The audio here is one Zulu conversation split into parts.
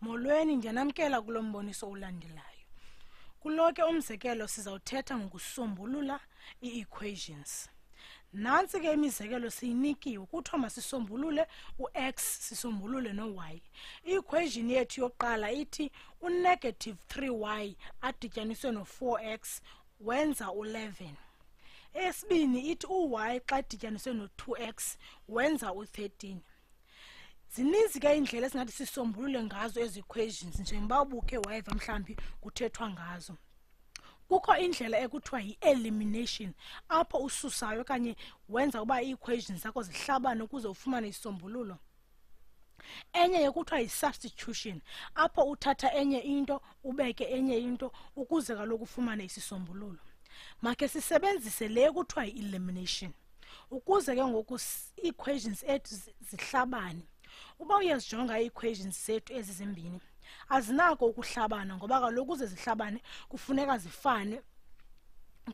molweni ndiyanamkela kulo mboniso ulandelayo kulo ke umzekelo sizawuthetha ngokusombulula ii-equations nantsi ke imizekelo siyinikiwe kuthiwa masisombulule u-x sisombulule no-y i-equation yethu yokuqala ithi unegative 3y adityaniswe no-4x wenza u-11 esibini ithi uy xa edityaniswe no-2x wenza u-13 zininzi ke indlela esingathi sisombulule ngazo ezi questions njengoba ubuke waiva mhlawumbi kuthethwa ngazo kukho indlela ekuthiwa yi-elimination apho ususayo okanye wenza uba ii-equations zakho zihlabane ukuze ufumane isombululo enye yekuthiwa yi-substitution apho uthatha enye into ubeke enye into ukuze kaloku ufumane isisombululo makhe sisebenzise le ekuthiwa yi-elimination ukuze ke ngoku ii-equations ethu zihlabane uba uyazijonga ii-equations zethu ezi zimbini azinako ukuhlabana ngoba kaloku uze zihlabane kufuneka zifane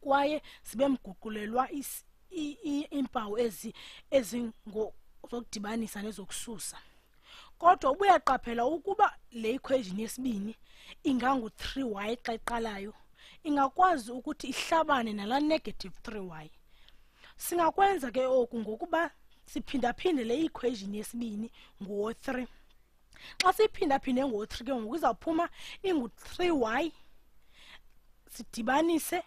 kwaye zibe mguqulelwa iimpawu ezi ezingozokudibanisa nezokususa kodwa ubuyaqaphela ukuba le equation yesibini ingangu-3y xa iqalayo ingakwazi ukuthi ihlabane nalaa negative 3y singakwenza ke oku ngokuba siphindaphinde le equation yesibini ngo-3 xa siyiphindaphinde ngo-3 ke ngoku izawuphuma ingu-3y sidibanise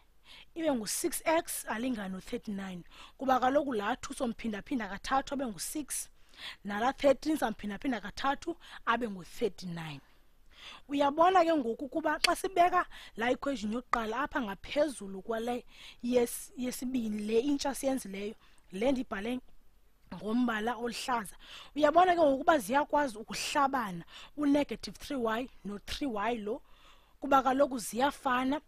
ibe ngu-6x alingane no-39 kuba kaloku laa 2 somphindaphinda kathathu abe ngu-6 nala 13 samphindaphinda kathathu abe ngu-39 uyabona ke ngoku kuba xa sibeka la equation yokuqala apha ngaphezulu kwale yesibini yes, le intsha siyenzileyo le ndibhale ngombala oluhlaza uyabona ke ngokuba ziyakwazi ukuhlabana unegative 3y no-3y lo kuba kaloku ziyafana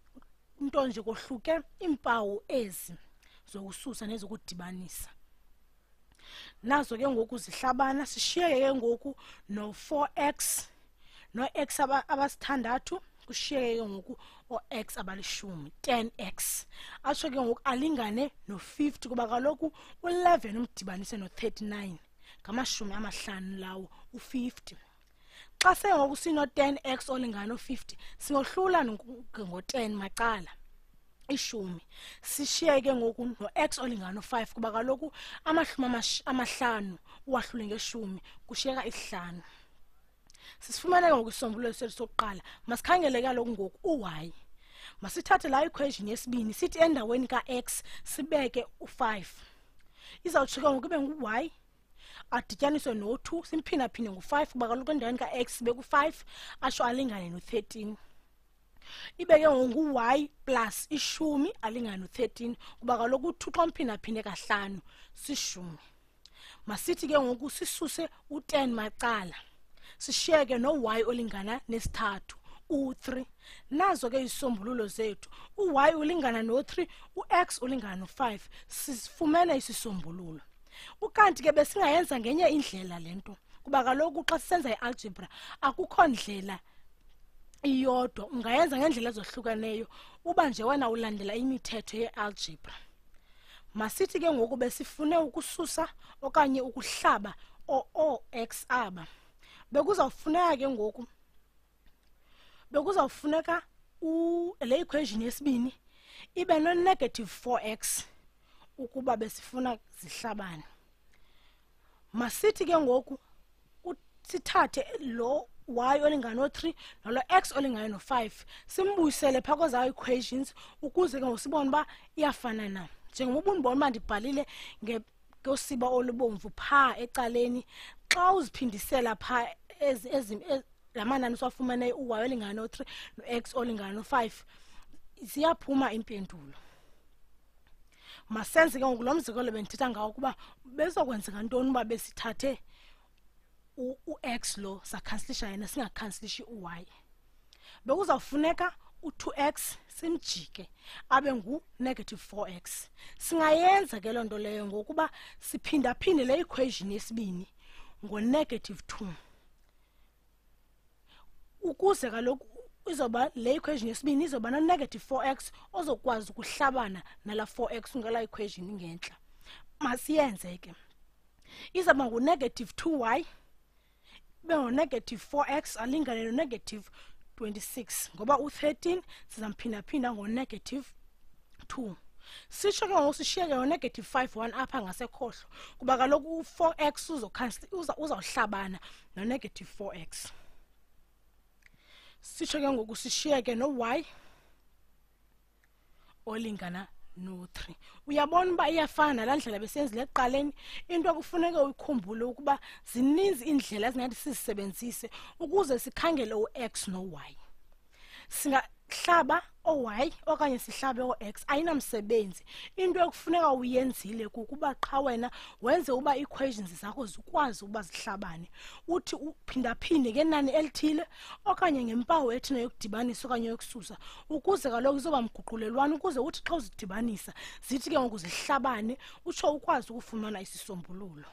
into nje kohluke iimpawu ezi zokususa nezokudibanisa nazo ke ngoku zihlabana sishiyeke ke ngoku no-4x no-x abasithandathu aba kushiyeke ke ngoku o-x abalishumi 10x atsho ke ngoku alingane no-50 kuba kaloku u-11 umdibanise no-39 ngamashumi amahlanu lawo u-50 xa sengoku sino-10x olingana no-50 siyohlula ngo-10 macala ishumi sishiye ke ngoku no-x olingana no-5 kuba kaloku amashumi amahlanu uwahlule ngeshumi kushiyeka isihlanu sisifumaneka ngokwisombululo sethu sokuqala masikhangele kaloku ngoku u-y masithathe la equation yesibini sithi endaweni ka-x sibeke u-5 izawutshika ngoku ibe ngu-y adityaniswe no-2 simphindaphinde ngu-5 kuba kaloku endaweni ka-x sibe ku-5 atsho alingane no-13 ibeke ngu-y plus ishumi alingane no-13 kuba kaloku u-2 xa umphindaphinde kahlanu sishumi masithi ke ngoku sisuse u-10 macala sishiyeke no-y olingana nesithathu u-3 nazo ke isombululo zethu u-y ulingana no-3 u-x ulingana no-5 sifumene isisombululo ukanti ke besingayenza ngenye indlela lento kuba kaloku xa sisenza i-algebra akukho ndlela iyodwa ungayenza ngendlela ezohlukaneyo uba nje wena ulandela imithetho ye-algebra masithi ke ngoku besifune ukususa okanye ukuhlaba oo-x aba bekuzawufuneka ke ngoku bekuzawufuneka le equation yesibini ibe no-negative 4x ukuba besifuna zihlabane masithi ke ngoku sithathe lo y olingano 3 nalo x olingayo no-5 simbuyisele phaa kwezayo equations ukuze ke ngosibone uba iyafana na njengoba ubundibona uba ndibhalile kosiba olubomvu pha ecaleni xa uziphindisela pha lamanani usafumeneyo uy olingana no-3 no-x olingana no-5 ziyaphuma impendulo masenze ke ngokulo mzekelo bendithetha ngawo ukuba besokwenzeka ntoni uba besithathe u-x lo sakhansilisha yena singakhansilisha u-y bekuzawufuneka u2x simjike abe ngu-negative 4x singayenza ke loo nto leyo ngokuba siphindaphinde le equation yesibini ngo-negative 2 ukuze kaloku izoba le equation yesibini izoba no-negative 4x ozokwazi ukuhlabana nala 4x ngala equation ngentla masiyenze ke izawuba ngu-negative 2y ibe ngo-negative 4x alingane no-negative 26 ngoba u13 sizamphinda-phinda ngo-negative 2 sisho ke ngokusishiyeke ngo-negative 5 1 apha ngasekhohlo kuba kaloku u-4x uzawuhlabana no-negative 4x sisho ke ngoku sishiyeke no-y olingana no-3 uyabona uba iyafana nalaa ndlela besiyenzile ekuqaleni into kufuneka uyikhumbule ukuba zininzi iindlela ezingathi sizisebenzise ukuze sikhangele u-x no-y hlaba oy okanye sihlabe ox ayinamsebenzi into ekufuneka uyenzile kukuba qha wena wenze uba ii-questions zakho zikwazi uba zihlabane uthi uphindaphinde ngenani elithile okanye ngempawu ethina yokudibanisa okanye yokususa ukuze kaloku izoba mguqulelwana ukuze uthi xa uzidibanisa zithi ke ngoku zihlabane utsho ukwazi ukufumana isisombululo